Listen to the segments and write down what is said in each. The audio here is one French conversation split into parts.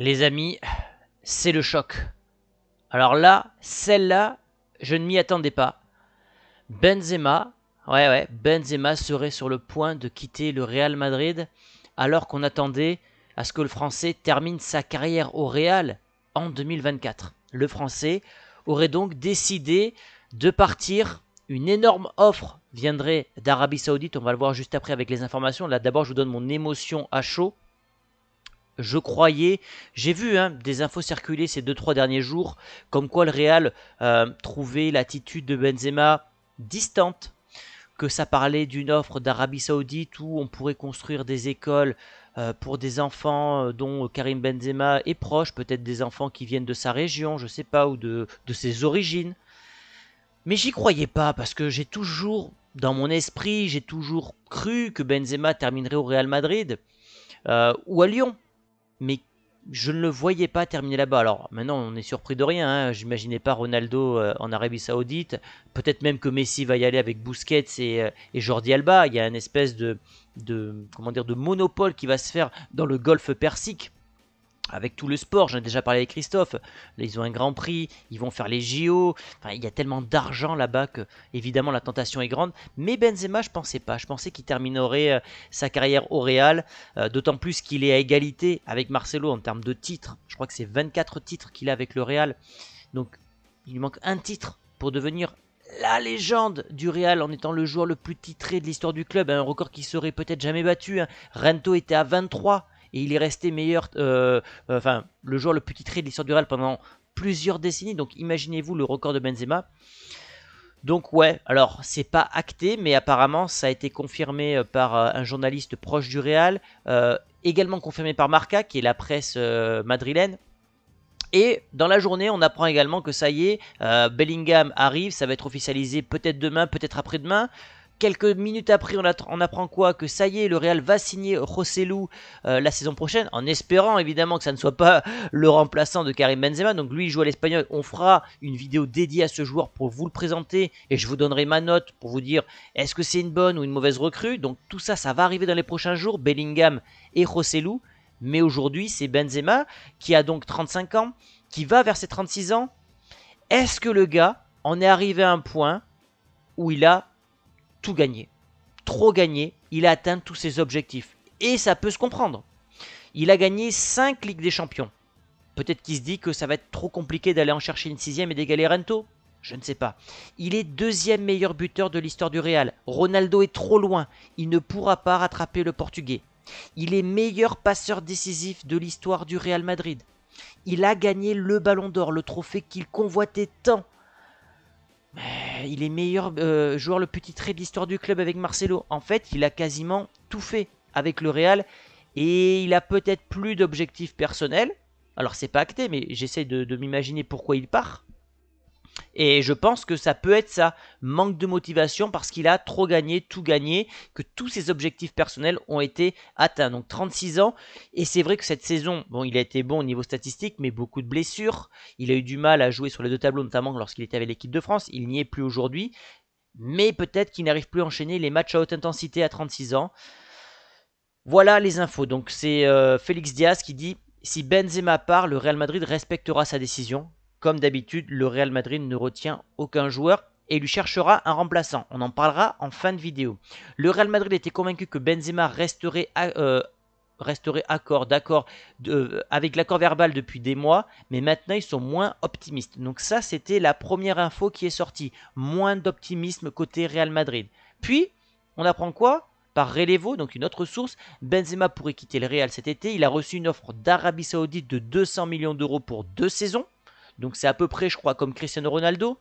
Les amis, c'est le choc. Alors là, celle-là, je ne m'y attendais pas. Benzema, ouais Benzema serait sur le point de quitter le Real Madrid alors qu'on attendait à ce que le Français termine sa carrière au Real en 2024. Le Français aurait donc décidé de partir. Une énorme offre viendrait d'Arabie Saoudite, on va le voir juste après avec les informations. Là d'abord je vous donne mon émotion à chaud je croyais, j'ai vu hein, des infos circuler ces deux 3 derniers jours, comme quoi le Real euh, trouvait l'attitude de Benzema distante, que ça parlait d'une offre d'Arabie Saoudite où on pourrait construire des écoles euh, pour des enfants euh, dont Karim Benzema est proche, peut-être des enfants qui viennent de sa région, je sais pas, ou de, ses origines. Mais j'y croyais pas parce que j'ai toujours, dans mon esprit, j'ai toujours cru que Benzema terminerait au Real Madrid ou à Lyon mais je ne le voyais pas terminer là-bas. Alors maintenant, on est surpris de rien. Hein. J'imaginais pas Ronaldo euh, en Arabie Saoudite. Peut-être même que Messi va y aller avec Busquets euh, et, Jordi Alba. Il y a une espèce de, de, comment dire, de monopole qui va se faire dans le golfe Persique avec tout le sport, j'en ai déjà parlé avec Christophe, ils ont un grand prix, ils vont faire les JO, enfin, il y a tellement d'argent là-bas que évidemment la tentation est grande, mais Benzema je pensais pas, je pensais qu'il terminerait euh, sa carrière au Real, euh, d'autant plus qu'il est à égalité avec Marcelo en termes de titres, je crois que c'est 24 titres qu'il a avec le Real, donc il lui manque un titre pour devenir la légende du Real en étant le joueur le plus titré de l'histoire du club, un record qui serait peut-être jamais battu, hein. Rento était à 23, et il est resté meilleur, euh, enfin le joueur le plus titré de l'histoire du Real pendant plusieurs décennies. Donc imaginez-vous le record de Benzema. Donc ouais, alors c'est pas acté, mais apparemment ça a été confirmé euh, par euh, un journaliste proche du Real, également confirmé par Marca, qui est la presse madrilène. Et dans la journée, on apprend également que ça y est, Bellingham arrive, ça va être officialisé peut-être demain, peut-être après-demain. Quelques minutes après, on, apprend quoi Que ça y est, le Real va signer Rossellou euh, la saison prochaine, en espérant évidemment que ça ne soit pas le remplaçant de Karim Benzema. Donc lui, il joue à l'Espagnol. On fera une vidéo dédiée à ce joueur pour vous le présenter et je vous donnerai ma note pour vous dire est-ce que c'est une bonne ou une mauvaise recrue. Donc tout ça, ça va arriver dans les prochains jours. Bellingham et Rossellou. Mais aujourd'hui, c'est Benzema qui a donc 35 ans, qui va vers ses 36 ans. Est-ce que le gars en est arrivé à un point où il a tout gagné, trop gagné, il a atteint tous ses objectifs. Et ça peut se comprendre. Il a gagné 5 Ligues des Champions. Peut-être qu'il se dit que ça va être trop compliqué d'aller en chercher une sixième et d'égaler Rento. Je ne sais pas. Il est deuxième meilleur buteur de l'histoire du Real. Ronaldo est trop loin. Il ne pourra pas rattraper le Portugais. Il est meilleur passeur décisif de l'histoire du Real Madrid. Il a gagné le ballon d'or, le trophée qu'il convoitait tant. Mais il est meilleur euh, joueur le petit trait de l'histoire du club avec Marcelo. En fait, il a quasiment tout fait avec le Real et il a peut-être plus d'objectifs personnels. Alors c'est pas acté, mais j'essaie de m'imaginer pourquoi il part. Et je pense que ça peut être ça, manque de motivation parce qu'il a trop gagné, tout gagné, que tous ses objectifs personnels ont été atteints. Donc 36 ans, et c'est vrai que cette saison, bon, il a été bon au niveau statistique, mais beaucoup de blessures. Il a eu du mal à jouer sur les deux tableaux, notamment lorsqu'il était avec l'équipe de France. Il n'y est plus aujourd'hui, mais peut-être qu'il n'arrive plus à enchaîner les matchs à haute intensité à 36 ans. Voilà les infos. Donc c'est euh, Félix Diaz qui dit si Benzema part, le Real Madrid respectera sa décision. Comme d'habitude, le Real Madrid ne retient aucun joueur et lui cherchera un remplaçant. On en parlera en fin de vidéo. Le Real Madrid était convaincu que Benzema resterait, euh, resterait accord, d'accord, euh, avec l'accord verbal depuis des mois, mais maintenant ils sont moins optimistes. Donc ça, c'était la première info qui est sortie. Moins d'optimisme côté Real Madrid. Puis, on apprend quoi par Relevo, donc une autre source, Benzema pourrait quitter le Real cet été. Il a reçu une offre d'Arabie Saoudite de 200 millions d'euros pour deux saisons. Donc c'est à peu près, je crois, comme Cristiano Ronaldo.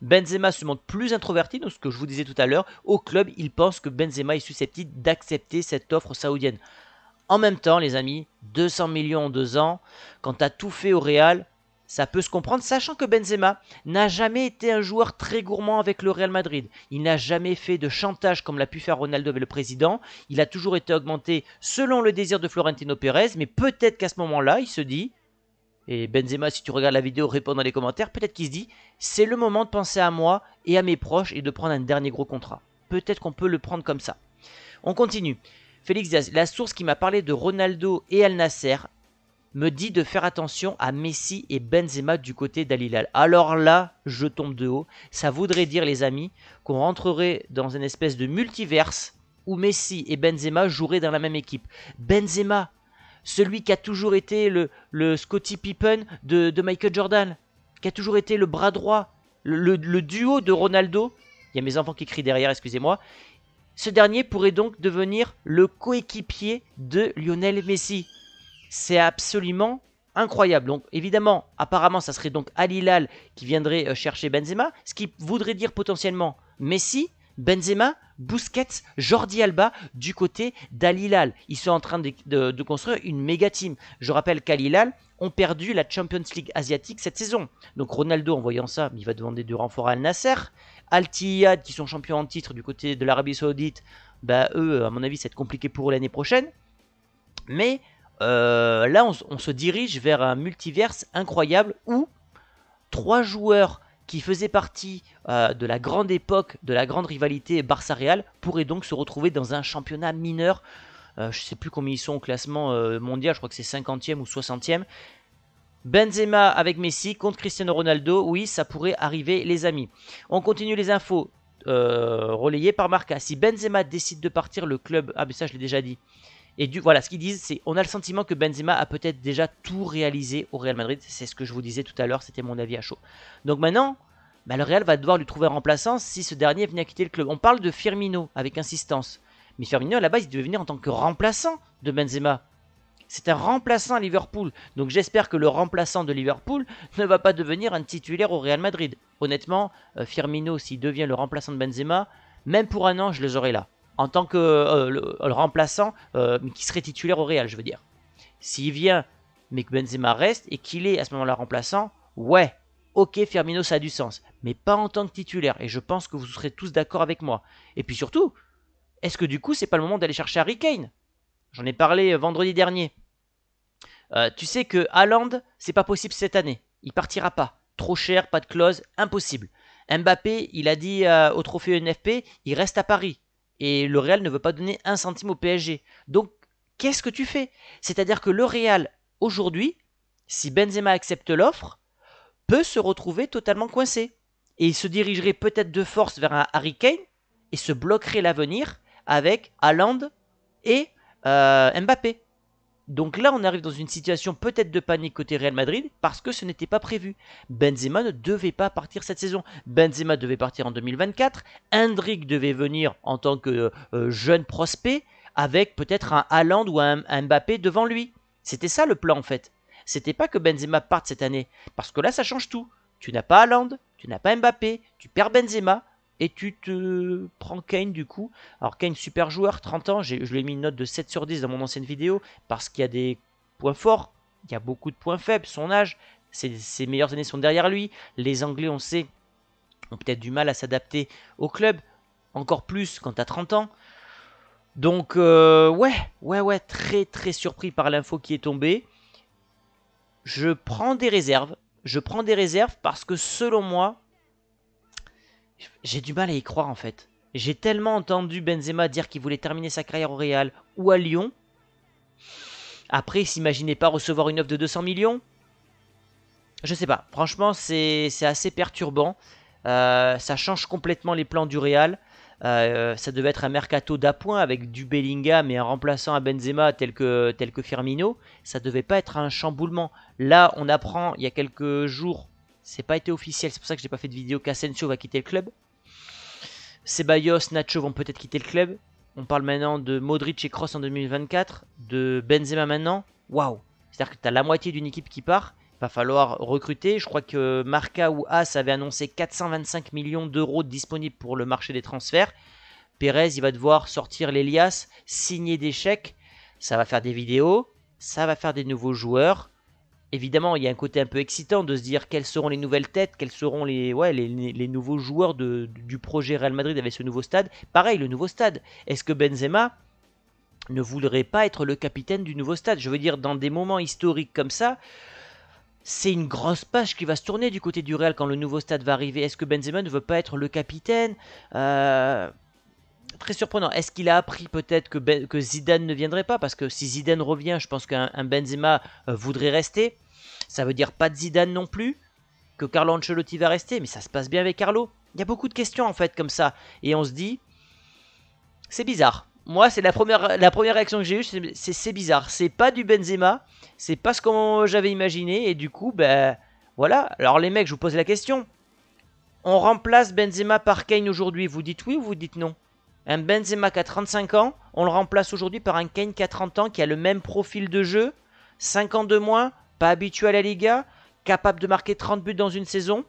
Benzema se montre plus introverti, donc ce que je vous disais tout à l'heure, au club, il pense que Benzema est susceptible d'accepter cette offre saoudienne. En même temps, les amis, 200 millions en deux ans, quand à tout fait au Real, ça peut se comprendre, sachant que Benzema n'a jamais été un joueur très gourmand avec le Real Madrid. Il n'a jamais fait de chantage comme l'a pu faire Ronaldo avec le président. Il a toujours été augmenté selon le désir de Florentino Pérez, mais peut-être qu'à ce moment-là, il se dit et Benzema, si tu regardes la vidéo, réponds dans les commentaires. Peut-être qu'il se dit, c'est le moment de penser à moi et à mes proches et de prendre un dernier gros contrat. Peut-être qu'on peut le prendre comme ça. On continue. Félix Diaz, la source qui m'a parlé de Ronaldo et Al Nasser me dit de faire attention à Messi et Benzema du côté d'Alilal. Alors là, je tombe de haut. Ça voudrait dire, les amis, qu'on rentrerait dans une espèce de multiverse où Messi et Benzema joueraient dans la même équipe. Benzema celui qui a toujours été le, Scotty Pippen de, Michael Jordan, qui a toujours été le bras droit, le, duo de Ronaldo. Il y a mes enfants qui crient derrière, excusez-moi. Ce dernier pourrait donc devenir le coéquipier de Lionel Messi. C'est absolument incroyable. Donc évidemment, apparemment, ça serait donc Al qui viendrait euh, chercher Benzema, ce qui voudrait dire potentiellement Messi Benzema, Busquets, Jordi Alba du côté dal Ils sont en train de, construire une méga team. Je rappelle qual ont perdu la Champions League asiatique cette saison. Donc Ronaldo, en voyant ça, il va demander du renfort à Al-Nasser. al qui sont champions en titre du côté de l'Arabie Saoudite, bah eux, à mon avis, c'est compliqué pour l'année prochaine. Mais euh, là, on, se dirige vers un multiverse incroyable où trois joueurs qui faisait partie euh, de la grande époque, de la grande rivalité Barça-Real, pourrait donc se retrouver dans un championnat mineur. Euh, je ne sais plus combien ils sont au classement euh, mondial, je crois que c'est 50e ou 60e. Benzema avec Messi contre Cristiano Ronaldo, oui, ça pourrait arriver, les amis. On continue les infos relayées par Marca. Si Benzema décide de partir, le club. Ah, mais ça, je l'ai déjà dit. Et voilà, ce qu'ils disent, c'est on a le sentiment que Benzema a peut-être déjà tout réalisé au Real Madrid. C'est ce que je vous disais tout à l'heure, c'était mon avis à chaud. Donc maintenant, bah, le Real va devoir lui trouver un remplaçant si ce dernier venait à quitter le club. On parle de Firmino avec insistance. Mais Firmino, à la base, il devait venir en tant que remplaçant de Benzema. C'est un remplaçant à Liverpool. Donc j'espère que le remplaçant de Liverpool ne va pas devenir un titulaire au Real Madrid. Honnêtement, euh, Firmino, s'il devient le remplaçant de Benzema, même pour un an, je les aurai là en tant que euh, le, remplaçant mais euh, qui serait titulaire au Real, je veux dire. S'il vient, mais que Benzema reste et qu'il est à ce moment-là remplaçant, ouais, ok Firmino ça a du sens, mais pas en tant que titulaire. Et je pense que vous serez tous d'accord avec moi. Et puis surtout, est-ce que du coup c'est pas le moment d'aller chercher Harry Kane J'en ai parlé euh, vendredi dernier. tu sais que Haaland, c'est pas possible cette année. Il partira pas. Trop cher, pas de clause, impossible. Mbappé, il a dit au trophée NFP, il reste à Paris et le Real ne veut pas donner un centime au PSG. Donc, qu'est-ce que tu fais C'est-à-dire que le Real, aujourd'hui, si Benzema accepte l'offre, peut se retrouver totalement coincé. Et il se dirigerait peut-être de force vers un Harry Kane et se bloquerait l'avenir avec Haaland et euh, Mbappé. Donc là, on arrive dans une situation peut-être de panique côté Real Madrid parce que ce n'était pas prévu. Benzema ne devait pas partir cette saison. Benzema devait partir en 2024. Hendrik devait venir en tant que euh, euh, jeune prospect avec peut-être un Haaland ou un, Mbappé devant lui. C'était ça le plan en fait. C'était pas que Benzema parte cette année parce que là, ça change tout. Tu n'as pas Haaland, tu n'as pas Mbappé, tu perds Benzema et tu te prends Kane du coup. Alors Kane, super joueur, 30 ans, je lui ai mis une note de 7 sur 10 dans mon ancienne vidéo, parce qu'il y a des points forts, il y a beaucoup de points faibles, son âge, ses, ses meilleures années sont derrière lui, les Anglais, on sait, ont peut-être du mal à s'adapter au club, encore plus quand tu 30 ans. Donc euh, ouais, ouais, ouais, très très surpris par l'info qui est tombée. Je prends des réserves, je prends des réserves parce que selon moi, j'ai du mal à y croire en fait. J'ai tellement entendu Benzema dire qu'il voulait terminer sa carrière au Real ou à Lyon. Après, s'imaginait pas recevoir une offre de 200 millions Je sais pas. Franchement, c'est assez perturbant. Euh, ça change complètement les plans du Real. Euh, ça devait être un mercato d'appoint avec du Bellingham et un remplaçant à Benzema tel que, tel que Firmino. Ça devait pas être un chamboulement. Là, on apprend il y a quelques jours c'est pas été officiel, c'est pour ça que j'ai pas fait de vidéo qu'Asensio va quitter le club. Ceballos, Nacho vont peut-être quitter le club. On parle maintenant de Modric et Cross en 2024, de Benzema maintenant. Waouh C'est-à-dire que tu as la moitié d'une équipe qui part. Il va falloir recruter. Je crois que Marca ou As avait annoncé 425 millions d'euros disponibles pour le marché des transferts. Pérez, il va devoir sortir l'Elias, signer des chèques. Ça va faire des vidéos, ça va faire des nouveaux joueurs évidemment, il y a un côté un peu excitant de se dire quelles seront les nouvelles têtes, quels seront les, ouais, les, nouveaux joueurs du projet Real Madrid avec ce nouveau stade. Pareil, le nouveau stade. Est-ce que Benzema ne voudrait pas être le capitaine du nouveau stade Je veux dire, dans des moments historiques comme ça, c'est une grosse page qui va se tourner du côté du Real quand le nouveau stade va arriver. Est-ce que Benzema ne veut pas être le capitaine euh, très surprenant. Est-ce qu'il a appris peut-être que, ben, que, Zidane ne viendrait pas Parce que si Zidane revient, je pense qu'un Benzema euh, voudrait rester. Ça veut dire pas de Zidane non plus, que Carlo Ancelotti va rester, mais ça se passe bien avec Carlo. Il y a beaucoup de questions en fait comme ça. Et on se dit, c'est bizarre. Moi, c'est la première, la première réaction que j'ai eue, c'est c'est bizarre. C'est pas du Benzema, c'est pas ce que j'avais imaginé, et du coup, ben voilà. Alors les mecs, je vous pose la question. On remplace Benzema par Kane aujourd'hui, vous dites oui ou vous dites non un Benzema qui a 35 ans, on le remplace aujourd'hui par un Kane qui a 30 ans, qui a le même profil de jeu, 5 ans de moins, pas habitué à la Liga, capable de marquer 30 buts dans une saison.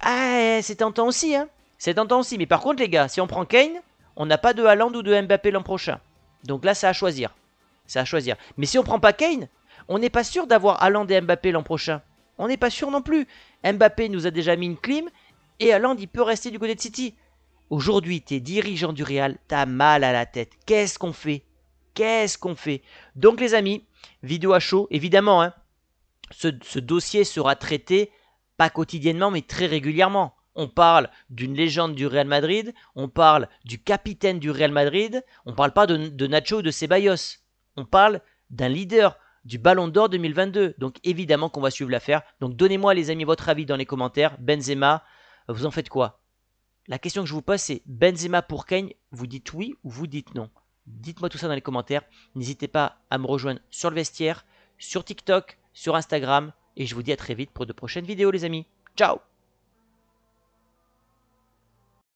Ah, eh, c'est tentant aussi, hein C'est tentant aussi, mais par contre les gars, si on prend Kane, on n'a pas de Haaland ou de Mbappé l'an prochain. Donc là, c'est à choisir. C'est à choisir. Mais si on prend pas Kane, on n'est pas sûr d'avoir Haaland et Mbappé l'an prochain. On n'est pas sûr non plus. Mbappé nous a déjà mis une clim et Haaland, il peut rester du côté de City. Aujourd'hui, t'es dirigeant du Real, t'as mal à la tête. Qu'est-ce qu'on fait Qu'est-ce qu'on fait Donc les amis, vidéo à chaud, évidemment, hein. ce, dossier sera traité pas quotidiennement mais très régulièrement. On parle d'une légende du Real Madrid, on parle du capitaine du Real Madrid, on ne parle pas de, de Nacho ou de Ceballos, on parle d'un leader du Ballon d'Or 2022. Donc évidemment qu'on va suivre l'affaire. Donc donnez-moi les amis votre avis dans les commentaires. Benzema, vous en faites quoi la question que je vous pose, c'est Benzema pour Kane, vous dites oui ou vous dites non Dites-moi tout ça dans les commentaires. N'hésitez pas à me rejoindre sur le vestiaire, sur TikTok, sur Instagram. Et je vous dis à très vite pour de prochaines vidéos, les amis. Ciao